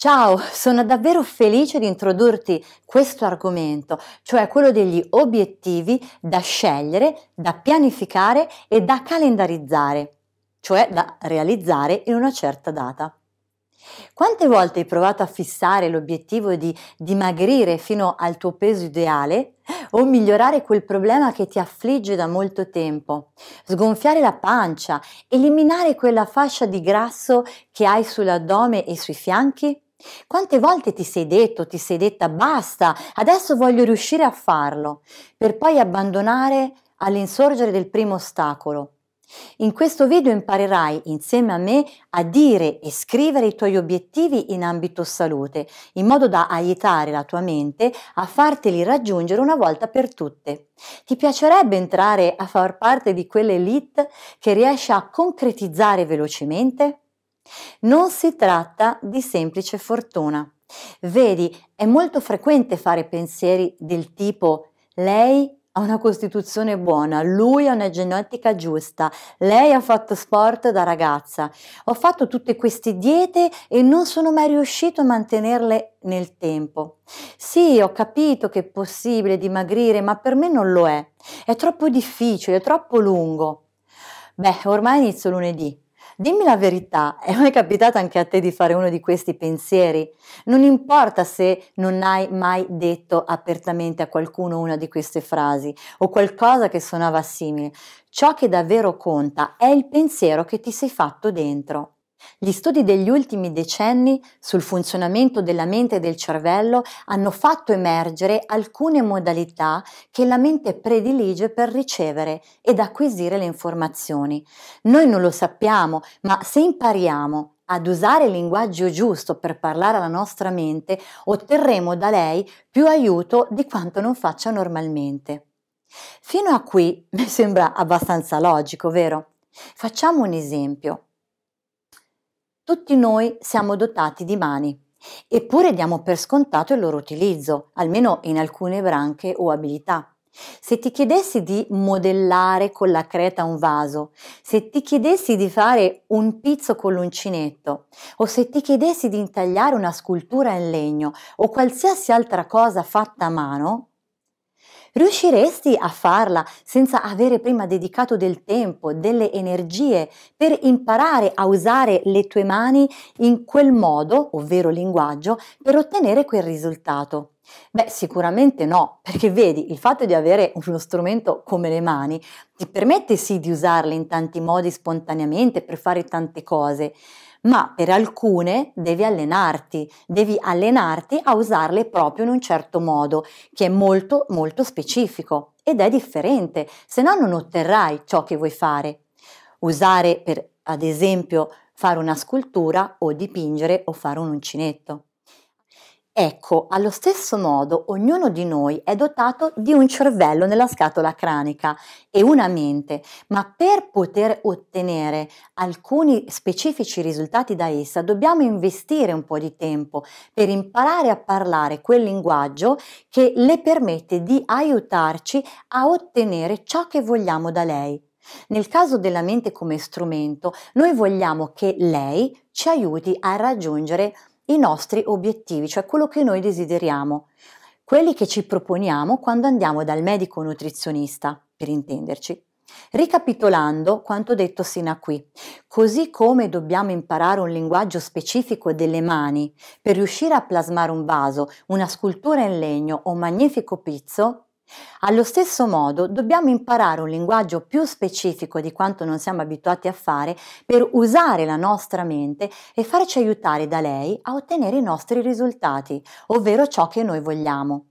Ciao, sono davvero felice di introdurti questo argomento, cioè quello degli obiettivi da scegliere, da pianificare e da calendarizzare, cioè da realizzare in una certa data. Quante volte hai provato a fissare l'obiettivo di dimagrire fino al tuo peso ideale o migliorare quel problema che ti affligge da molto tempo, sgonfiare la pancia, eliminare quella fascia di grasso che hai sull'addome e sui fianchi? Quante volte ti sei detto, ti sei detta basta, adesso voglio riuscire a farlo, per poi abbandonare all'insorgere del primo ostacolo. In questo video imparerai insieme a me a dire e scrivere i tuoi obiettivi in ambito salute, in modo da aiutare la tua mente a farteli raggiungere una volta per tutte. Ti piacerebbe entrare a far parte di quell'elite che riesce a concretizzare velocemente? Non si tratta di semplice fortuna. Vedi, è molto frequente fare pensieri del tipo lei ha una costituzione buona, lui ha una genetica giusta, lei ha fatto sport da ragazza, ho fatto tutte queste diete e non sono mai riuscito a mantenerle nel tempo. Sì, ho capito che è possibile dimagrire, ma per me non lo è. È troppo difficile, è troppo lungo. Beh, ormai inizio lunedì, Dimmi la verità, è mai capitato anche a te di fare uno di questi pensieri? Non importa se non hai mai detto apertamente a qualcuno una di queste frasi o qualcosa che suonava simile, ciò che davvero conta è il pensiero che ti sei fatto dentro. Gli studi degli ultimi decenni sul funzionamento della mente e del cervello hanno fatto emergere alcune modalità che la mente predilige per ricevere ed acquisire le informazioni. Noi non lo sappiamo, ma se impariamo ad usare il linguaggio giusto per parlare alla nostra mente, otterremo da lei più aiuto di quanto non faccia normalmente. Fino a qui mi sembra abbastanza logico, vero? Facciamo un esempio. Tutti noi siamo dotati di mani, eppure diamo per scontato il loro utilizzo, almeno in alcune branche o abilità. Se ti chiedessi di modellare con la creta un vaso, se ti chiedessi di fare un pizzo con l'uncinetto, o se ti chiedessi di intagliare una scultura in legno o qualsiasi altra cosa fatta a mano, Riusciresti a farla senza avere prima dedicato del tempo, delle energie per imparare a usare le tue mani in quel modo, ovvero linguaggio, per ottenere quel risultato? Beh, sicuramente no, perché vedi, il fatto di avere uno strumento come le mani ti permette sì di usarle in tanti modi spontaneamente per fare tante cose, ma per alcune devi allenarti, devi allenarti a usarle proprio in un certo modo, che è molto molto specifico ed è differente, se no non otterrai ciò che vuoi fare. Usare per, ad esempio, fare una scultura o dipingere o fare un uncinetto. Ecco, allo stesso modo ognuno di noi è dotato di un cervello nella scatola cranica e una mente, ma per poter ottenere alcuni specifici risultati da essa dobbiamo investire un po' di tempo per imparare a parlare quel linguaggio che le permette di aiutarci a ottenere ciò che vogliamo da lei. Nel caso della mente come strumento, noi vogliamo che lei ci aiuti a raggiungere i nostri obiettivi, cioè quello che noi desideriamo, quelli che ci proponiamo quando andiamo dal medico nutrizionista, per intenderci. Ricapitolando quanto detto sino a qui, così come dobbiamo imparare un linguaggio specifico delle mani per riuscire a plasmare un vaso, una scultura in legno o un magnifico pizzo, allo stesso modo dobbiamo imparare un linguaggio più specifico di quanto non siamo abituati a fare per usare la nostra mente e farci aiutare da lei a ottenere i nostri risultati, ovvero ciò che noi vogliamo.